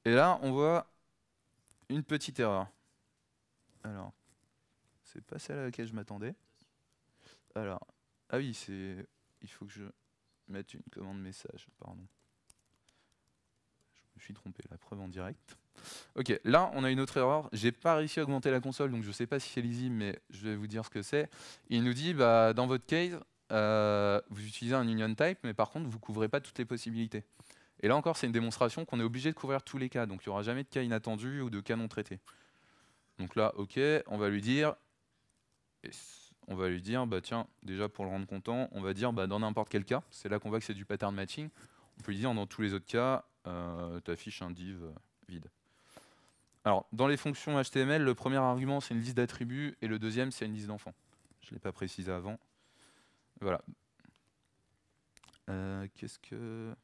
Et là, on voit une petite erreur. Alors, c'est pas celle à laquelle je m'attendais. Alors, ah oui, c'est. Il faut que je mette une commande message, pardon. Je me suis trompé, la preuve en direct. Ok, là on a une autre erreur. J'ai pas réussi à augmenter la console, donc je sais pas si c'est lisible, mais je vais vous dire ce que c'est. Il nous dit, bah, dans votre case, euh, vous utilisez un union type, mais par contre, vous ne couvrez pas toutes les possibilités. Et là encore, c'est une démonstration qu'on est obligé de couvrir tous les cas, donc il n'y aura jamais de cas inattendu ou de cas non traités. Donc là, OK, on va lui dire, on va lui dire, bah tiens, déjà pour le rendre content, on va dire, bah dans n'importe quel cas, c'est là qu'on voit que c'est du pattern matching, on peut lui dire dans tous les autres cas, euh, tu affiches un div euh, vide. Alors, dans les fonctions HTML, le premier argument, c'est une liste d'attributs, et le deuxième, c'est une liste d'enfants. Je ne l'ai pas précisé avant. Voilà. Euh, qu'est-ce que.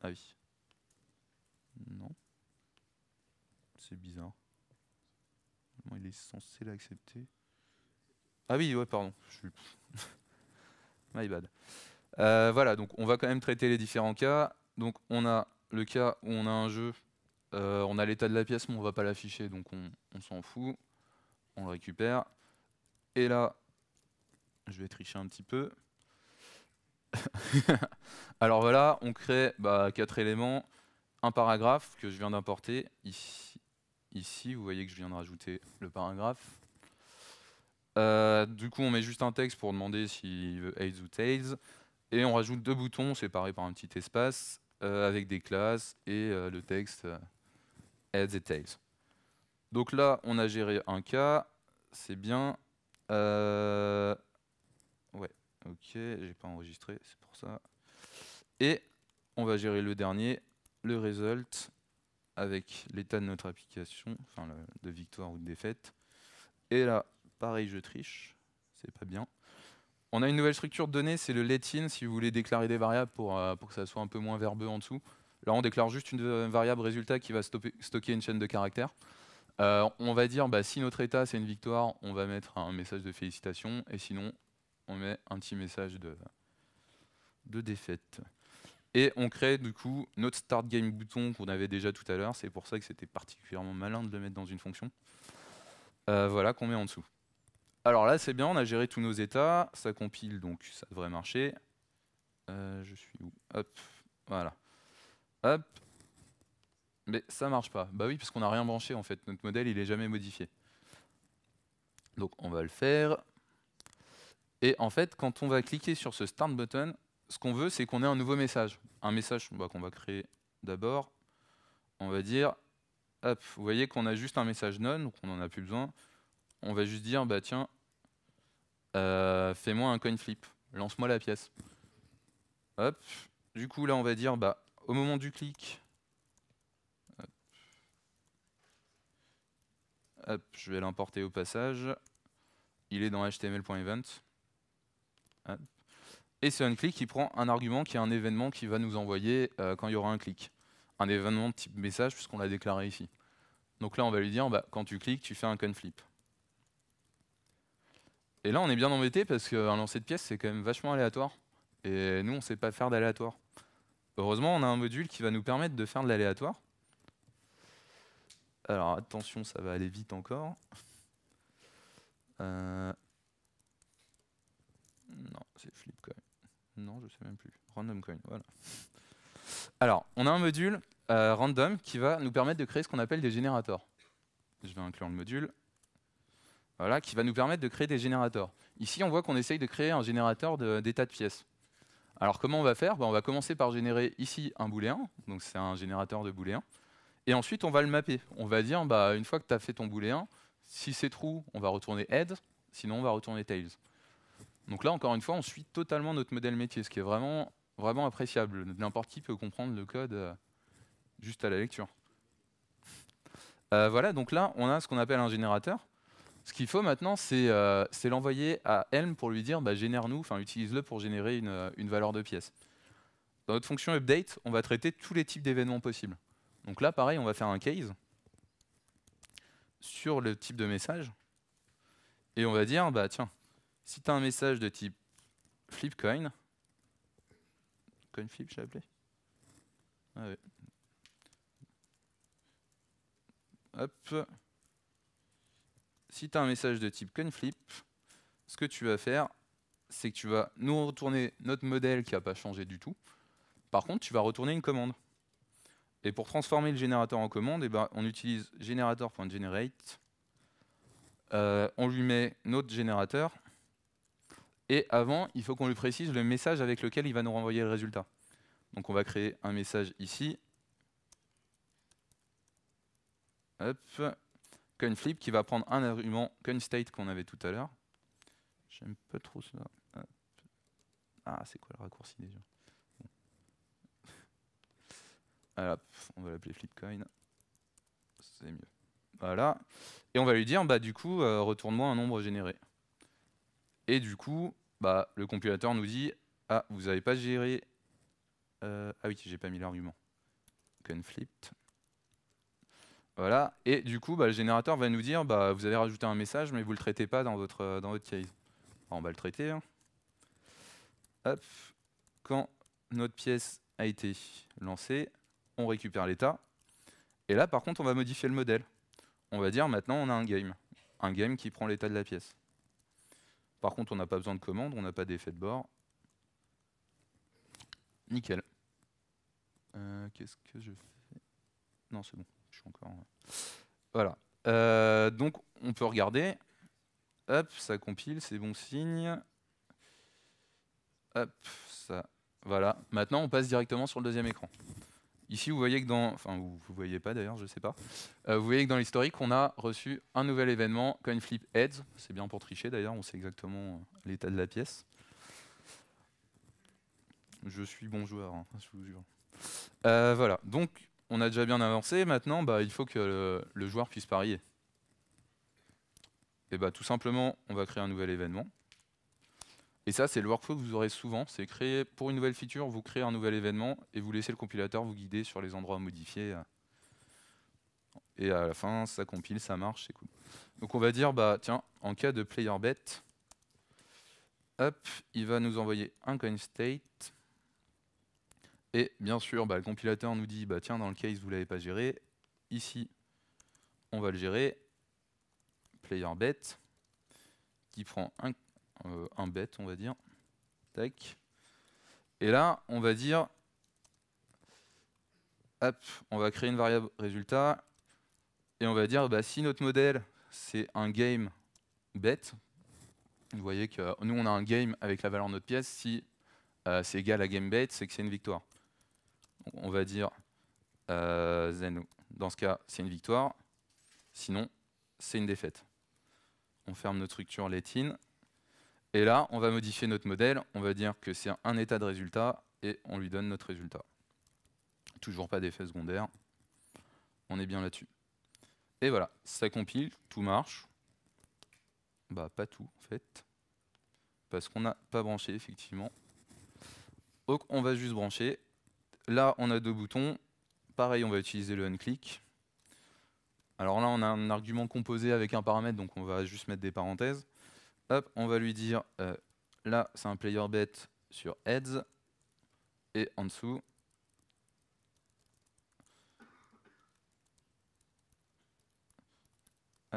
Ah oui. Non. C'est bizarre. Il est censé l'accepter. Ah oui, ouais, pardon. My bad. Euh, voilà, donc on va quand même traiter les différents cas. Donc on a le cas où on a un jeu, euh, on a l'état de la pièce, mais on va pas l'afficher, donc on, on s'en fout. On le récupère. Et là, je vais tricher un petit peu. Alors voilà, on crée bah, quatre éléments, un paragraphe que je viens d'importer. Ici, ici, vous voyez que je viens de rajouter le paragraphe. Euh, du coup, on met juste un texte pour demander s'il veut heads ou tails. Et on rajoute deux boutons séparés par un petit espace euh, avec des classes et euh, le texte heads et tails. Donc là, on a géré un cas, c'est bien. Ok, j'ai pas enregistré, c'est pour ça. Et on va gérer le dernier, le result, avec l'état de notre application, enfin de victoire ou de défaite. Et là, pareil, je triche, c'est pas bien. On a une nouvelle structure de données, c'est le let-in, si vous voulez déclarer des variables pour, euh, pour que ça soit un peu moins verbeux en dessous. Là, on déclare juste une euh, variable résultat qui va stocker une chaîne de caractères. Euh, on va dire, bah, si notre état c'est une victoire, on va mettre un message de félicitations, et sinon, on met un petit message de, de défaite. Et on crée du coup notre start game bouton qu'on avait déjà tout à l'heure. C'est pour ça que c'était particulièrement malin de le mettre dans une fonction. Euh, voilà qu'on met en dessous. Alors là, c'est bien, on a géré tous nos états. Ça compile, donc ça devrait marcher. Euh, je suis où Hop, voilà. Hop. Mais ça marche pas. Bah oui, parce qu'on n'a rien branché en fait. Notre modèle, il est jamais modifié. Donc on va le faire. Et en fait, quand on va cliquer sur ce Start button, ce qu'on veut, c'est qu'on ait un nouveau message. Un message bah, qu'on va créer d'abord. On va dire, hop, vous voyez qu'on a juste un message none, donc on n'en a plus besoin. On va juste dire, bah tiens, euh, fais-moi un coin flip, lance-moi la pièce. Hop, du coup là on va dire, bah au moment du clic, je vais l'importer au passage. Il est dans html.event. Et c'est un clic qui prend un argument qui est un événement qui va nous envoyer euh, quand il y aura un clic. Un événement de type message puisqu'on l'a déclaré ici. Donc là, on va lui dire, bah, quand tu cliques, tu fais un conflip. Et là, on est bien embêté parce qu'un lancer de pièce c'est quand même vachement aléatoire. Et nous, on ne sait pas faire d'aléatoire. Heureusement, on a un module qui va nous permettre de faire de l'aléatoire. Alors attention, ça va aller vite encore. Euh, non, c'est Flipcoin. Non, je sais même plus. Randomcoin, voilà. Alors, on a un module euh, random qui va nous permettre de créer ce qu'on appelle des générateurs. Je vais inclure le module. Voilà, qui va nous permettre de créer des générateurs. Ici, on voit qu'on essaye de créer un générateur d'état de, pièces. Alors, comment on va faire ben, On va commencer par générer ici un booléen, donc c'est un générateur de booléen, Et ensuite, on va le mapper. On va dire, bah, une fois que tu as fait ton booléen, si c'est true, on va retourner head, sinon on va retourner tails. Donc là, encore une fois, on suit totalement notre modèle métier, ce qui est vraiment, vraiment appréciable. N'importe qui peut comprendre le code euh, juste à la lecture. Euh, voilà, donc là, on a ce qu'on appelle un générateur. Ce qu'il faut maintenant, euh, c'est l'envoyer à Helm pour lui dire bah, génère-nous, enfin utilise-le pour générer une, une, valeur de pièce. Dans notre fonction update, on va traiter tous les types d'événements possibles. Donc là, pareil, on va faire un case sur le type de message et on va dire bah, tiens, si tu as un message de type flipcoin, coinflip, l'ai appelé. Ah si tu as un message de type coinflip, ce que tu vas faire, c'est que tu vas nous retourner notre modèle qui n'a pas changé du tout. Par contre, tu vas retourner une commande. Et pour transformer le générateur en commande, eh ben, on utilise generator.generate euh, ». on lui met notre générateur. Et avant, il faut qu'on lui précise le message avec lequel il va nous renvoyer le résultat. Donc on va créer un message ici. Hop. CoinFlip qui va prendre un argument CoinState qu'on avait tout à l'heure. J'aime pas trop ça. Ah, c'est quoi le raccourci déjà bon. on va l'appeler flipcoin. C'est mieux. Voilà. Et on va lui dire, bah du coup, euh, retourne-moi un nombre généré. Et du coup, bah, le compilateur nous dit Ah, vous n'avez pas géré. Euh, ah oui, j'ai pas mis l'argument. Conflict. Voilà. Et du coup, bah, le générateur va nous dire bah, Vous avez rajouté un message, mais vous ne le traitez pas dans votre, euh, dans votre case. Bah, on va le traiter. Hein. Quand notre pièce a été lancée, on récupère l'état. Et là, par contre, on va modifier le modèle. On va dire maintenant, on a un game. Un game qui prend l'état de la pièce. Par contre, on n'a pas besoin de commande, on n'a pas d'effet de bord. Nickel. Euh, qu'est-ce que je fais Non, c'est bon, je suis encore... Euh, voilà. Euh, donc, on peut regarder. Hop, ça compile, c'est bon signe. Hop, ça... Voilà. Maintenant, on passe directement sur le deuxième écran. Ici, vous voyez que dans, enfin, vous, voyez pas d'ailleurs, je sais pas. Euh, vous voyez que dans l'historique, on a reçu un nouvel événement, CoinFlip Heads. C'est bien pour tricher d'ailleurs, on sait exactement euh, l'état de la pièce. Je suis bon joueur, hein, je vous jure. Euh, voilà, donc on a déjà bien avancé. Maintenant, bah, il faut que le, le joueur puisse parier. Et bah, tout simplement, on va créer un nouvel événement. Et ça, c'est le workflow que vous aurez souvent. C'est créer pour une nouvelle feature, vous créez un nouvel événement et vous laissez le compilateur vous guider sur les endroits à modifier. Euh, et à la fin, ça compile, ça marche, c'est cool. Donc on va dire, bah tiens, en cas de player bet, hop, il va nous envoyer un coin state. Et bien sûr, bah, le compilateur nous dit, bah tiens, dans le case, vous ne l'avez pas géré. Ici, on va le gérer. Player bet, qui prend un euh, un bet, on va dire. Et là, on va dire, hop, on va créer une variable résultat, et on va dire, bah, si notre modèle, c'est un game bet, vous voyez que nous, on a un game avec la valeur de notre pièce, si euh, c'est égal à game bet, c'est que c'est une victoire. on va dire, euh, dans ce cas, c'est une victoire, sinon, c'est une défaite. On ferme notre structure in. Et là, on va modifier notre modèle, on va dire que c'est un état de résultat, et on lui donne notre résultat. Toujours pas d'effet secondaire, on est bien là-dessus. Et voilà, ça compile, tout marche. Bah pas tout en fait, parce qu'on n'a pas branché effectivement. Donc on va juste brancher. Là on a deux boutons, pareil on va utiliser le unclick. Alors là on a un argument composé avec un paramètre, donc on va juste mettre des parenthèses. Hop, on va lui dire, euh, là c'est un player bet sur heads, et en dessous,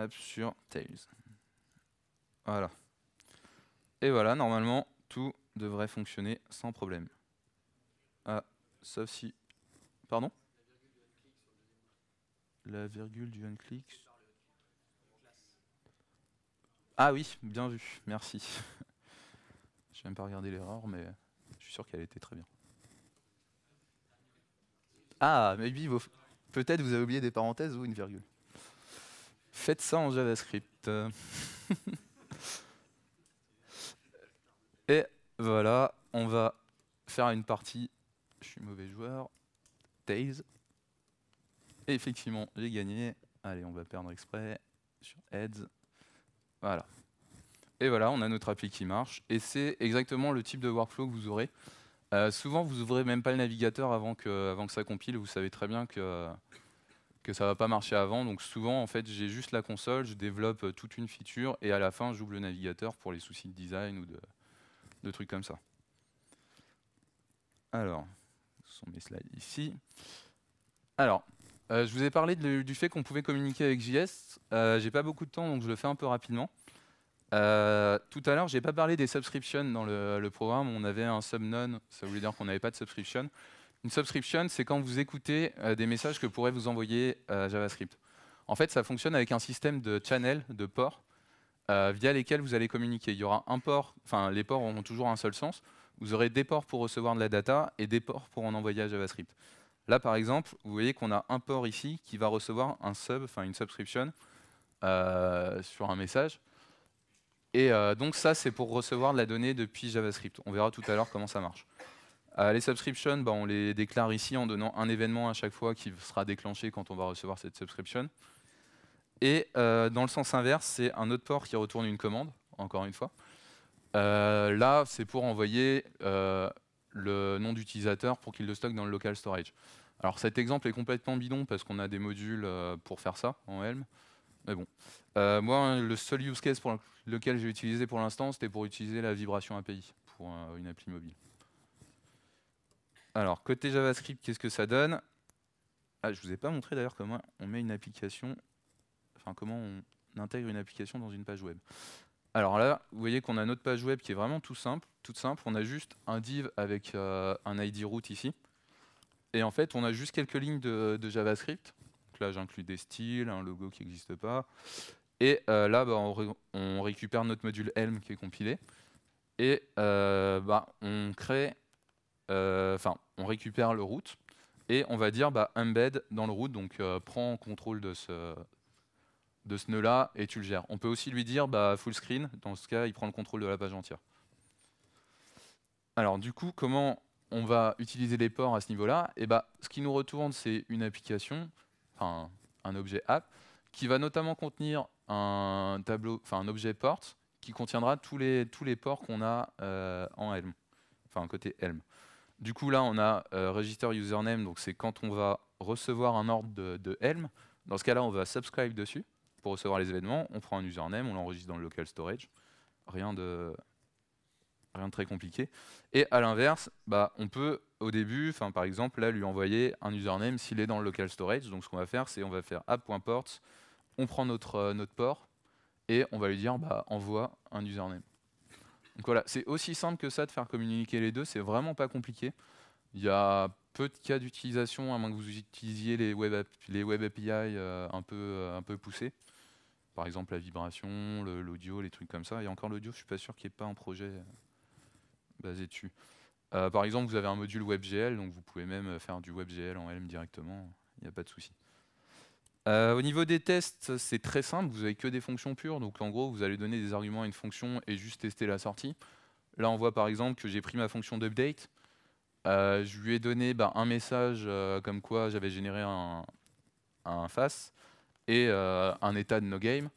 sur tails. Voilà. Et voilà, normalement, tout devrait fonctionner sans problème. Ah, sauf si... Pardon La virgule du sur ah oui, bien vu, merci. Je même pas regardé l'erreur, mais je suis sûr qu'elle était très bien. Ah, mais oui, peut-être vous avez oublié des parenthèses ou une virgule. Faites ça en JavaScript. Et voilà, on va faire une partie, je suis mauvais joueur, Tails. Et effectivement, j'ai gagné. Allez, on va perdre exprès sur Heads. Voilà. Et voilà, on a notre appli qui marche. Et c'est exactement le type de workflow que vous aurez. Euh, souvent, vous n'ouvrez même pas le navigateur avant que, que ça compile. Vous savez très bien que, que ça ne va pas marcher avant. Donc souvent, en fait, j'ai juste la console, je développe toute une feature, et à la fin, j'ouvre le navigateur pour les soucis de design ou de, trucs comme ça. Alors, ce sont mes slides ici. Alors, euh, je vous ai parlé du fait qu'on pouvait communiquer avec JS. Euh, j'ai pas beaucoup de temps, donc je le fais un peu rapidement. Euh, tout à l'heure, j'ai pas parlé des subscriptions dans le, programme. On avait un subnone, ça voulait dire qu'on n'avait pas de subscription. Une subscription, c'est quand vous écoutez des messages que pourrait vous envoyer JavaScript. En fait, ça fonctionne avec un système de channel, de port, via lesquels vous allez communiquer. Il y aura un port, enfin, les ports ont toujours un seul sens. Vous aurez des ports pour recevoir de la data et des ports pour en envoyer à JavaScript. Là, par exemple, vous voyez qu'on a un port ici qui va recevoir un sub, enfin une subscription euh, sur un message. Et euh, donc ça, c'est pour recevoir de la donnée depuis JavaScript. On verra tout à l'heure comment ça marche. Euh, les subscriptions, bah, on les déclare ici en donnant un événement à chaque fois qui sera déclenché quand on va recevoir cette subscription. Et dans le sens inverse, c'est un autre port qui retourne une commande, encore une fois. là, c'est pour envoyer le nom d'utilisateur pour qu'il le stocke dans le local storage. Alors cet exemple est complètement bidon parce qu'on a des modules euh, pour faire ça en Helm. Mais bon. Euh, moi, le seul use case pour lequel j'ai utilisé pour l'instant, c'était pour utiliser la vibration API pour euh, une appli mobile. Alors, côté JavaScript, qu'est-ce que ça donne ah, Je ne vous ai pas montré d'ailleurs comment on met une application, enfin comment on intègre une application dans une page web. Alors là, vous voyez qu'on a notre page web qui est vraiment tout simple, toute simple. On a juste un div avec euh, un ID root ici. Et en fait, on a juste quelques lignes de, JavaScript. là, j'inclus des styles, un logo qui n'existe pas. Et euh, là, bah, on, récupère notre module Helm qui est compilé. Et euh, bah, on crée, enfin, on récupère le root. Et on va dire bah, embed dans le root, donc prends contrôle de ce, de ce nœud-là et tu le gères. On peut aussi lui dire bah, full screen, dans ce cas, il prend le contrôle de la page entière. Alors du coup, comment on va utiliser les ports à ce niveau-là Et eh bah, Ce qui nous retourne, c'est une application, enfin un objet app, qui va notamment contenir un tableau, enfin un objet port, qui contiendra tous les, tous les ports qu'on a euh, en Helm, enfin un côté Helm. Du coup là on a euh, register username, donc c'est quand on va recevoir un ordre de, de Helm. Dans ce cas là on va subscribe dessus pour recevoir les événements, on prend un username, on l'enregistre dans le local storage. Rien de, rien de très compliqué. Et à l'inverse, bah, on peut au début, par exemple, là, lui envoyer un username s'il est dans le local storage. Donc ce qu'on va faire, c'est on va faire app.port, on prend notre, euh, notre port et on va lui dire bah, envoie un username. Donc voilà, c'est aussi simple que ça de faire communiquer les deux, c'est vraiment pas compliqué. Il y a peu de cas d'utilisation, à moins que vous utilisiez les web, les web API euh, un, peu, euh, un peu poussés. Par exemple, la vibration, l'audio, les trucs comme ça. Et encore l'audio, je ne suis pas sûr qu'il n'y ait pas un projet euh, basé dessus. Euh, par exemple, vous avez un module WebGL, donc vous pouvez même euh, faire du WebGL en LM directement, il n'y a pas de souci. au niveau des tests, c'est très simple, vous n'avez que des fonctions pures, donc en gros, vous allez donner des arguments à une fonction et juste tester la sortie. Là, on voit par exemple que j'ai pris ma fonction d'update, je lui ai donné bah, un message comme quoi j'avais généré un, face et euh, un état de no game.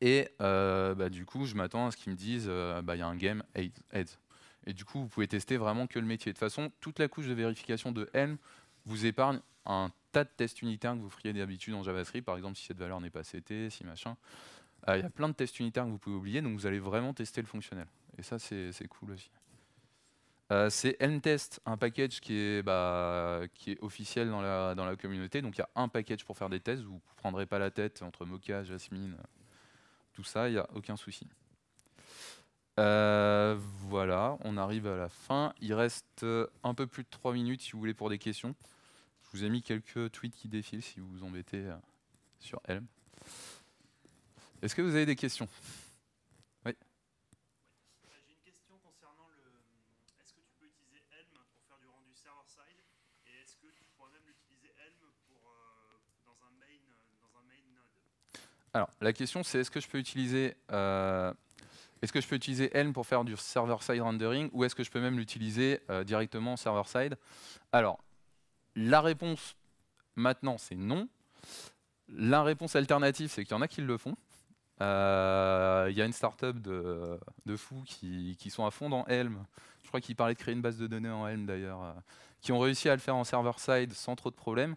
Et euh, bah, du coup, je m'attends à ce qu'ils me disent euh, bah, il y a un game heads. Et du coup, vous pouvez tester vraiment que le métier. De toute façon, toute la couche de vérification de Helm vous épargne un tas de tests unitaires que vous feriez d'habitude en JavaScript, par exemple si cette valeur n'est pas CT, si machin. Il y a plein de tests unitaires que vous pouvez oublier, donc vous allez vraiment tester le fonctionnel. Et ça, c'est cool aussi. Euh, c'est Ntest, un package qui est, bah, officiel dans la, communauté. Donc il y a un package pour faire des tests, vous ne prendrez pas la tête entre Mocha, Jasmine, tout ça, il n'y a aucun souci. Euh, voilà, on arrive à la fin. Il reste un peu plus de 3 minutes si vous voulez pour des questions. Je vous ai mis quelques tweets qui défilent si vous vous embêtez euh, sur Helm. Est-ce que vous avez des questions Alors, la question, c'est est-ce que je peux utiliser... Euh, est-ce que je peux utiliser Helm pour faire du server-side rendering ou est-ce que je peux même l'utiliser euh, directement en server-side Alors, la réponse maintenant, c'est non. La réponse alternative, c'est qu'il y en a qui le font. Euh, il y a une startup de, de fous qui, sont à fond dans Helm. Je crois qu'ils parlaient de créer une base de données en Helm d'ailleurs, qui ont réussi à le faire en server-side sans trop de problèmes.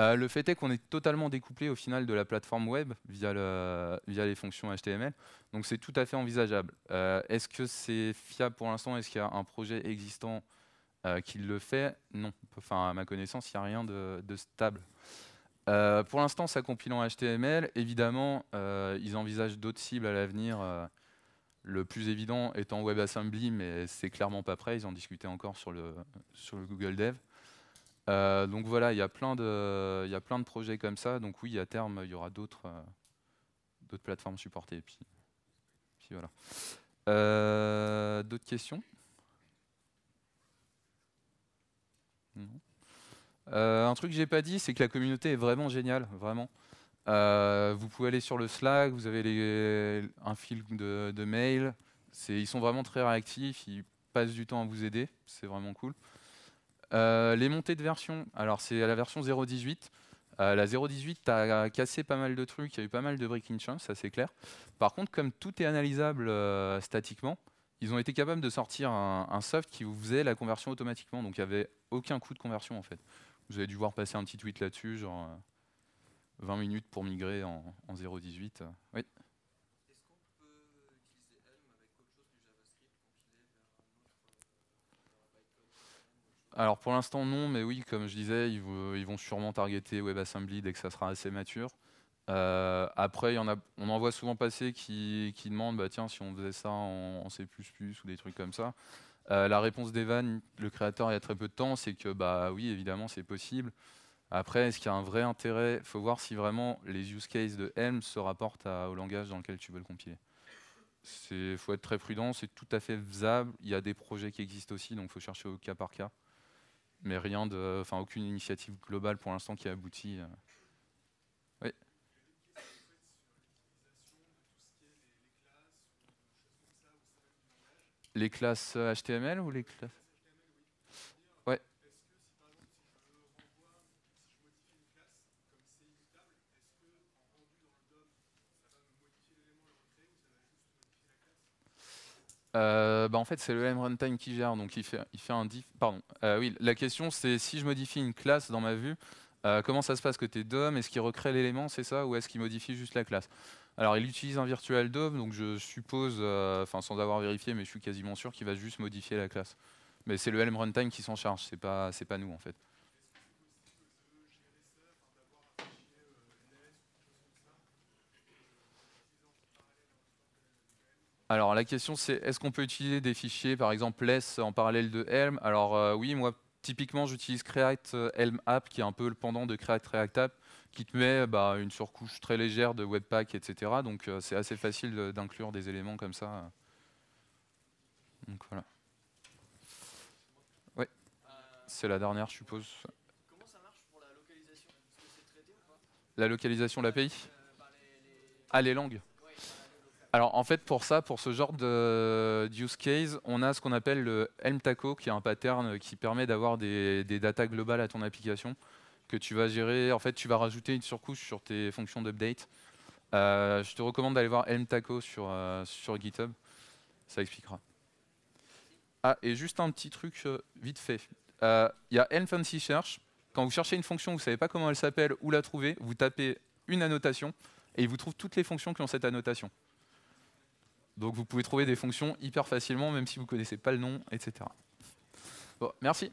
Euh, le fait est qu'on est totalement découplé au final de la plateforme web via, via les fonctions HTML, donc c'est tout à fait envisageable. Euh, est-ce que c'est fiable pour l'instant Est-ce qu'il y a un projet existant euh, qui le fait Non. Enfin, à ma connaissance, il n'y a rien de, stable. pour l'instant, ça compile en HTML. Évidemment, ils envisagent d'autres cibles à l'avenir. le plus évident étant WebAssembly, mais c'est clairement pas prêt. Ils en discutaient encore sur le Google Dev. Euh, donc voilà, il y, a plein de, projets comme ça. Donc oui, à terme, il y aura d'autres euh, plateformes supportées. puis, voilà. Euh, d'autres questions Un truc que j'ai pas dit, c'est que la communauté est vraiment géniale, vraiment. vous pouvez aller sur le Slack, vous avez un fil de, de mail. Ils sont vraiment très réactifs, ils passent du temps à vous aider, c'est vraiment cool. Euh, les montées de version, alors c'est la version 0.18. Euh, la 0.18 a cassé pas mal de trucs, il y a eu pas mal de breaking ça c'est clair. Par contre, comme tout est analysable euh, statiquement, ils ont été capables de sortir un, soft qui vous faisait la conversion automatiquement, donc il n'y avait aucun coût de conversion en fait. Vous avez dû voir passer un petit tweet là-dessus, genre 20 minutes pour migrer en, en 0.18. Oui alors pour l'instant non, mais oui, comme je disais, ils, vont sûrement targeter WebAssembly dès que ça sera assez mature. Euh, après, on en voit souvent passer qui, demandent, bah, tiens, si on faisait ça en, C++ ou des trucs comme ça. Euh, la réponse d'Evan, le créateur, il y a très peu de temps, c'est que bah oui, évidemment, c'est possible. Après, est-ce qu'il y a un vrai intérêt Il faut voir si vraiment les use cases de Helm se rapportent au langage dans lequel tu veux le compiler. Il faut être très prudent, c'est tout à fait faisable. Il y a des projets qui existent aussi, donc il faut chercher au cas par cas mais rien de, enfin aucune initiative globale pour l'instant qui aboutit. Euh. Oui. Les classes HTML euh, ou les classes Euh, bah, en fait, c'est le runtime qui gère, donc il fait, il fait un diff. Pardon. Euh, oui, la question c'est si je modifie une classe dans ma vue, euh, comment ça se passe côté DOM Est-ce qu'il recrée l'élément, c'est ça, ou est-ce qu'il modifie juste la classe Alors, il utilise un virtual DOM, donc je suppose, enfin sans avoir vérifié, mais je suis quasiment sûr qu'il va juste modifier la classe. Mais c'est le Helm runtime qui s'en charge, c'est pas, pas nous en fait. Alors la question c'est est-ce qu'on peut utiliser des fichiers par exemple less en parallèle de Helm Alors euh, oui, moi typiquement j'utilise Create euh, Helm App qui est un peu le pendant de Create React App qui te met bah, une surcouche très légère de Webpack, etc. Donc euh, c'est assez facile d'inclure des éléments comme ça. Donc voilà. Oui, c'est la dernière je suppose. Comment ça marche pour la localisation La localisation, l'API bah, Ah les langues alors en fait pour ça, pour ce genre de use case, on a ce qu'on appelle le Helm Taco, qui est un pattern qui permet d'avoir des, data datas globales à ton application que tu vas gérer. En fait, tu vas rajouter une surcouche sur tes fonctions d'update. Euh, je te recommande d'aller voir Helm Taco euh, sur, GitHub. Ça expliquera. Ah, et juste un petit truc euh, vite fait. Il y a Helm Fancy Search. Quand vous cherchez une fonction, vous ne savez pas comment elle s'appelle, où la trouver, vous tapez une annotation et il vous trouve toutes les fonctions qui ont cette annotation. Donc vous pouvez trouver des fonctions hyper facilement, même si vous ne connaissez pas le nom, etc. Bon, merci.